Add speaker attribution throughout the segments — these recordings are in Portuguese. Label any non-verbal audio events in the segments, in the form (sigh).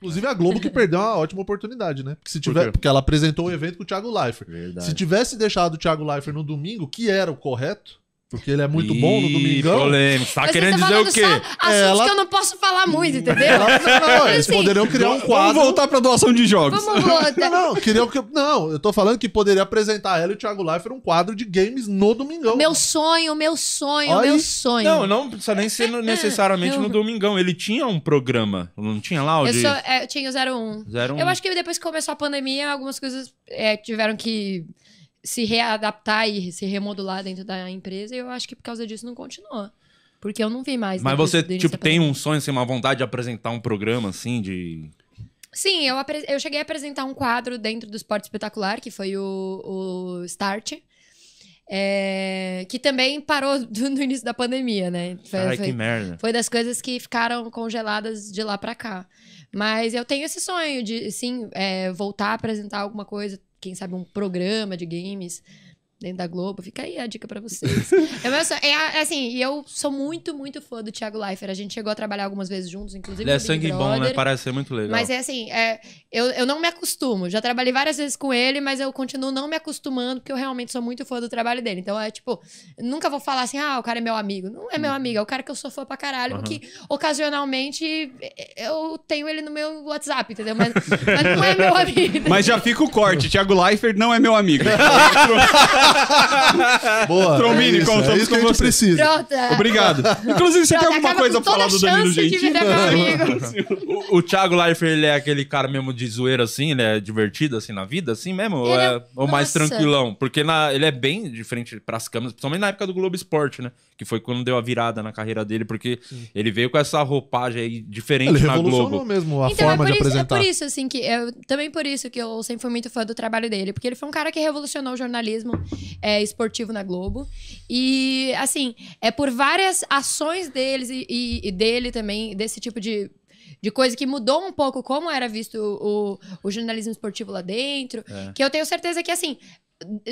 Speaker 1: Inclusive a Globo que perdeu uma ótima oportunidade, né? Porque, se tiver, Por porque ela apresentou o evento com o Thiago Leifert. Verdade. Se tivesse deixado o Thiago Leifert no domingo, que era o correto, porque ele é muito Ih, bom no Domingão. Polêmico. Tá Mas tá querendo dizer o quê? É, assuntos Ela... que eu
Speaker 2: não posso falar muito, hum. entendeu? Tá não, eles assim, poderiam criar um quadro. Vamos
Speaker 1: voltar pra doação de jogos. Vamos voltar. (laughs) Não, queria que. Não, eu tô falando que poderia apresentar ela e o Thiago Leifert um quadro de games no Domingão.
Speaker 2: Meu sonho, meu sonho, Aí... meu sonho. Não, não
Speaker 1: precisa nem ser (laughs) necessariamente no Domingão. Ele tinha um programa, não tinha lá? Eu, de... sou,
Speaker 2: é, eu tinha o 01. 01. Eu acho que depois que começou a pandemia, algumas coisas é, tiveram que se readaptar e se remodular dentro da empresa. E eu acho que por causa disso não continua. Porque eu não vi mais. Mas você, tipo,
Speaker 1: tem um sonho, assim, uma vontade de apresentar um programa, assim, de...
Speaker 2: Sim, eu, apre... eu cheguei a apresentar um quadro dentro do Esporte Espetacular, que foi o, o Start. É, que também parou (laughs) do, no início da pandemia, né? Foi, Ai, foi, que merda. Foi das coisas que ficaram congeladas de lá para cá. Mas eu tenho esse sonho de, sim, é, voltar a apresentar alguma coisa, quem sabe um programa de games dentro da Globo. Fica aí a dica para vocês. (laughs) É, eu, sou, é, é assim, eu sou muito, muito fã do Thiago Leifert. A gente chegou a trabalhar algumas vezes juntos, inclusive. Ele é sangue Brother, bom, né? Parece
Speaker 1: ser muito legal. Mas é
Speaker 2: assim, é, eu, eu não me acostumo. Já trabalhei várias vezes com ele, mas eu continuo não me acostumando, porque eu realmente sou muito fã do trabalho dele. Então é tipo, nunca vou falar assim, ah, o cara é meu amigo. Não é meu uhum. amigo, é o cara que eu sou fã pra caralho, uhum. que ocasionalmente é, eu tenho ele no meu WhatsApp, entendeu? Mas,
Speaker 1: mas não é meu (laughs) amigo. Mas já fica o corte. Thiago Leifert não é meu amigo. (laughs) (laughs) Boa. Tromini, é isso, contamos é isso que com a gente você. precisa. Obrigado. Inclusive, você tem alguma coisa pra falar do Danilo Gentili? (laughs) o, o Thiago Leifert, ele é aquele cara mesmo de zoeira, assim, ele é né? divertido, assim, na vida, assim mesmo? Ele ou é, é ou mais tranquilão? Porque na, ele é bem diferente pras câmeras, principalmente na época do Globo Esporte, né? Que foi quando deu a virada na carreira dele, porque Sim. ele veio com essa roupagem aí diferente ele na Globo. mesmo a então, é forma é de isso, apresentar. É por isso,
Speaker 2: assim, que... Eu, também por isso que eu sempre fui muito fã do trabalho dele, porque ele foi um cara que revolucionou o jornalismo é, esportivo na Globo. E, assim, é por várias ações deles e, e, e dele também, desse tipo de de coisa que mudou um pouco como era visto o, o jornalismo esportivo lá dentro. É. Que eu tenho certeza que, assim,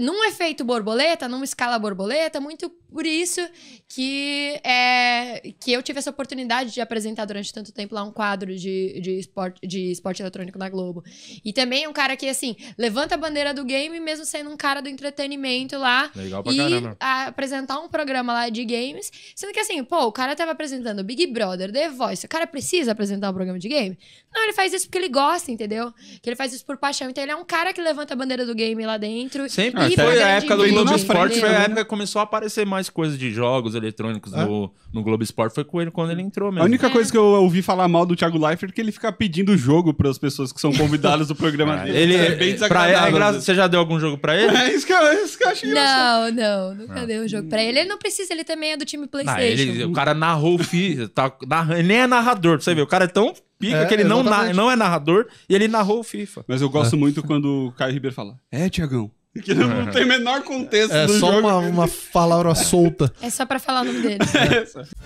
Speaker 2: num efeito borboleta, numa escala borboleta, muito por isso que, é, que eu tive essa oportunidade de apresentar durante tanto tempo lá um quadro de, de, esporte, de esporte eletrônico na Globo. E também um cara que, assim, levanta a bandeira do game, mesmo sendo um cara do entretenimento lá. Legal pra e caramba. apresentar um programa lá de games. Sendo que, assim, pô, o cara tava apresentando Big Brother, The Voice. O cara precisa apresentar um programa de game? Não, ele faz isso porque ele gosta, entendeu? Que ele faz isso por paixão. Então ele é um cara que levanta a bandeira do game lá dentro. Sempre ah, foi a época do Globo Esporte, foi a época
Speaker 1: que começou a aparecer mais coisas de jogos eletrônicos é. no, no Globo Esporte, foi com ele quando ele entrou mesmo. A única é. coisa que eu ouvi falar mal do Thiago Leifert é que ele fica pedindo jogo para as pessoas que são convidadas do programa. (laughs) É, dele. ele é, é bem desagradável. Ele, você já deu algum jogo para ele? É isso que eu, isso que eu achei Não,
Speaker 2: não, nunca ah. deu um jogo para ele. Ele não precisa, ele também é do time PlayStation. Ele, o
Speaker 1: cara narrou o filho, tá, narra, nem é narrador, você vê. o cara é tão pica, é, que ele não, não é narrador e ele narrou o FIFA. Mas eu gosto é. muito quando o Caio Ribeiro fala: É, Tiagão, que não, tem o
Speaker 2: menor contexto é, do jogo. É só uma,
Speaker 1: uma palavra solta.
Speaker 2: É só pra falar o nome dele.
Speaker 1: (laughs) É.